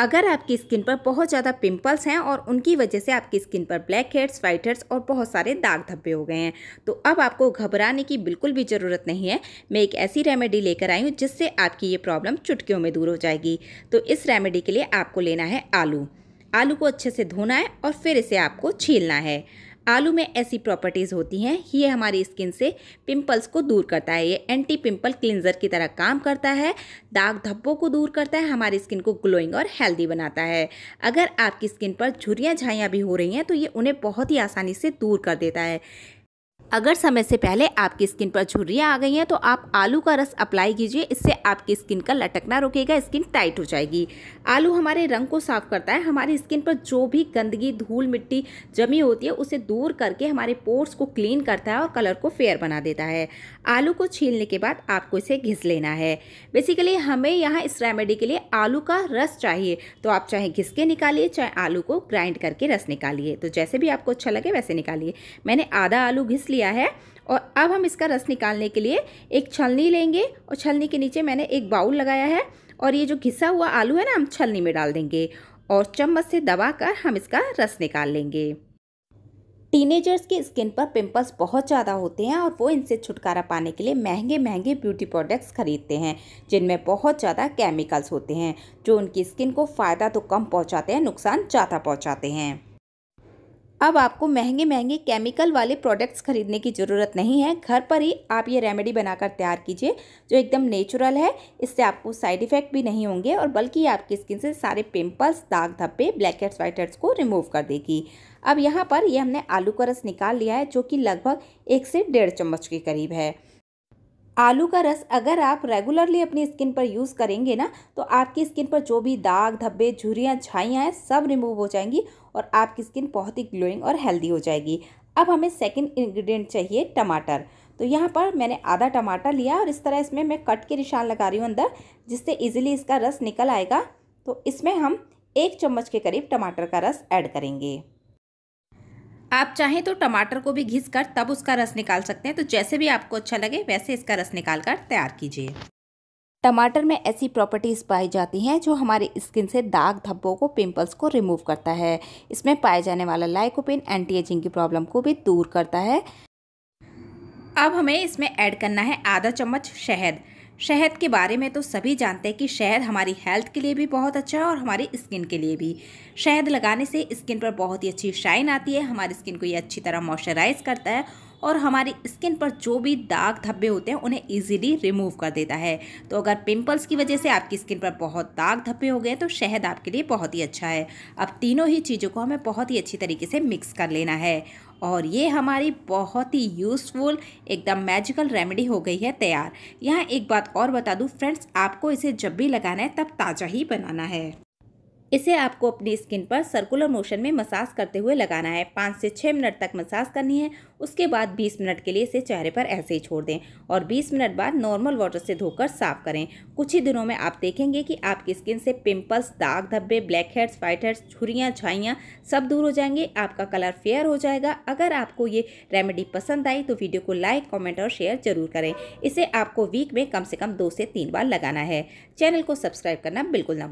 अगर आपकी स्किन पर बहुत ज़्यादा पिंपल्स हैं और उनकी वजह से आपकी स्किन पर ब्लैक हेड्स वाइट हेड्स और बहुत सारे दाग धब्बे हो गए हैं तो अब आपको घबराने की बिल्कुल भी ज़रूरत नहीं है मैं एक ऐसी रेमेडी लेकर आई हूँ जिससे आपकी ये प्रॉब्लम चुटकियों में दूर हो जाएगी तो इस रेमेडी के लिए आपको लेना है आलू आलू को अच्छे से धोना है और फिर इसे आपको छीलना है आलू में ऐसी प्रॉपर्टीज़ होती हैं ये हमारी स्किन से पिंपल्स को दूर करता है ये एंटी पिंपल क्लिनजर की तरह काम करता है दाग धब्बों को दूर करता है हमारी स्किन को ग्लोइंग और हेल्दी बनाता है अगर आपकी स्किन पर झुरियाँ झाइयाँ भी हो रही हैं तो ये उन्हें बहुत ही आसानी से दूर कर देता है अगर समय से पहले आपकी स्किन पर झुर्रियाँ आ गई हैं तो आप आलू का रस अप्लाई कीजिए इससे आपकी स्किन का लटकना रुकेगा स्किन टाइट हो जाएगी आलू हमारे रंग को साफ करता है हमारी स्किन पर जो भी गंदगी धूल मिट्टी जमी होती है उसे दूर करके हमारे पोर्स को क्लीन करता है और कलर को फेयर बना देता है आलू को छीलने के बाद आपको इसे घिस लेना है बेसिकली हमें यहाँ इस रेमेडी के लिए आलू का रस चाहिए तो आप चाहे घिस के निकालिए चाहे आलू को ग्राइंड करके रस निकालिए तो जैसे भी आपको अच्छा लगे वैसे निकालिए मैंने आधा आलू घिस लिया लिया है और अब हम इसका रस निकालने के लिए एक छलनी लेंगे और छलनी के नीचे मैंने एक बाउल लगाया है और ये जो घिसा हुआ आलू है ना हम छलनी में डाल देंगे और चम्मच से दबा कर हम इसका रस निकाल लेंगे टीनेजर्स की स्किन पर पिंपल्स बहुत ज़्यादा होते हैं और वो इनसे छुटकारा पाने के लिए महंगे महंगे ब्यूटी प्रोडक्ट्स खरीदते हैं जिनमें बहुत ज़्यादा केमिकल्स होते हैं जो उनकी स्किन को फ़ायदा तो कम पहुँचाते हैं नुकसान ज़्यादा पहुँचाते हैं अब आपको महंगे महंगे केमिकल वाले प्रोडक्ट्स खरीदने की ज़रूरत नहीं है घर पर ही आप ये रेमेडी बनाकर तैयार कीजिए जो एकदम नेचुरल है इससे आपको साइड इफ़ेक्ट भी नहीं होंगे और बल्कि आपकी स्किन से सारे पिंपल्स दाग धब्बे ब्लैक हेड्स वाइट हेड्स को रिमूव कर देगी अब यहाँ पर ये हमने आलू का रस निकाल लिया है जो कि लगभग एक से डेढ़ चम्मच के करीब है आलू का रस अगर आप रेगुलरली अपनी स्किन पर यूज़ करेंगे ना तो आपकी स्किन पर जो भी दाग धब्बे झुरियाँ छाइयाँ हैं सब रिमूव हो जाएंगी और आपकी स्किन बहुत ही ग्लोइंग और हेल्दी हो जाएगी अब हमें सेकंड इंग्रेडिएंट चाहिए टमाटर तो यहाँ पर मैंने आधा टमाटर लिया और इस तरह इसमें मैं कट के निशान लगा रही हूँ अंदर जिससे ईजिली इसका रस निकल आएगा तो इसमें हम एक चम्मच के करीब टमाटर का रस ऐड करेंगे आप चाहें तो टमाटर को भी घिस कर तब उसका रस निकाल सकते हैं तो जैसे भी आपको अच्छा लगे वैसे इसका रस निकाल कर तैयार कीजिए टमाटर में ऐसी प्रॉपर्टीज़ पाई जाती हैं जो हमारे स्किन से दाग धब्बों को पिंपल्स को रिमूव करता है इसमें पाए जाने वाला लाइकोपिन एंटी एजिंग की प्रॉब्लम को भी दूर करता है अब हमें इसमें ऐड करना है आधा चम्मच शहद शहद के बारे में तो सभी जानते हैं कि शहद हमारी हेल्थ के लिए भी बहुत अच्छा है और हमारी स्किन के लिए भी शहद लगाने से स्किन पर बहुत ही अच्छी शाइन आती है हमारी स्किन को ये अच्छी तरह मॉइस्चराइज करता है और हमारी स्किन पर जो भी दाग धब्बे होते हैं उन्हें ईजिली रिमूव कर देता है तो अगर पिंपल्स की वजह से आपकी स्किन पर बहुत दाग धब्बे हो गए तो शहद आपके लिए बहुत ही अच्छा है अब तीनों ही चीज़ों को हमें बहुत ही अच्छी तरीके से मिक्स कर लेना है और ये हमारी बहुत ही यूज़फुल एकदम मैजिकल रेमेडी हो गई है तैयार यहाँ एक बात और बता दूँ फ्रेंड्स आपको इसे जब भी लगाना है तब ताज़ा ही बनाना है इसे आपको अपनी स्किन पर सर्कुलर मोशन में मसाज करते हुए लगाना है पाँच से छः मिनट तक मसाज करनी है उसके बाद बीस मिनट के लिए इसे चेहरे पर ऐसे ही छोड़ दें और बीस मिनट बाद नॉर्मल वाटर से धोकर साफ करें कुछ ही दिनों में आप देखेंगे कि आपकी स्किन से पिंपल्स दाग धब्बे ब्लैक हेड्स वाइट हेड्स छुरियाँ छाइयाँ सब दूर हो जाएंगे आपका कलर फेयर हो जाएगा अगर आपको ये रेमेडी पसंद आई तो वीडियो को लाइक कॉमेंट और शेयर जरूर करें इसे आपको वीक में कम से कम दो से तीन बार लगाना है चैनल को सब्सक्राइब करना बिल्कुल ना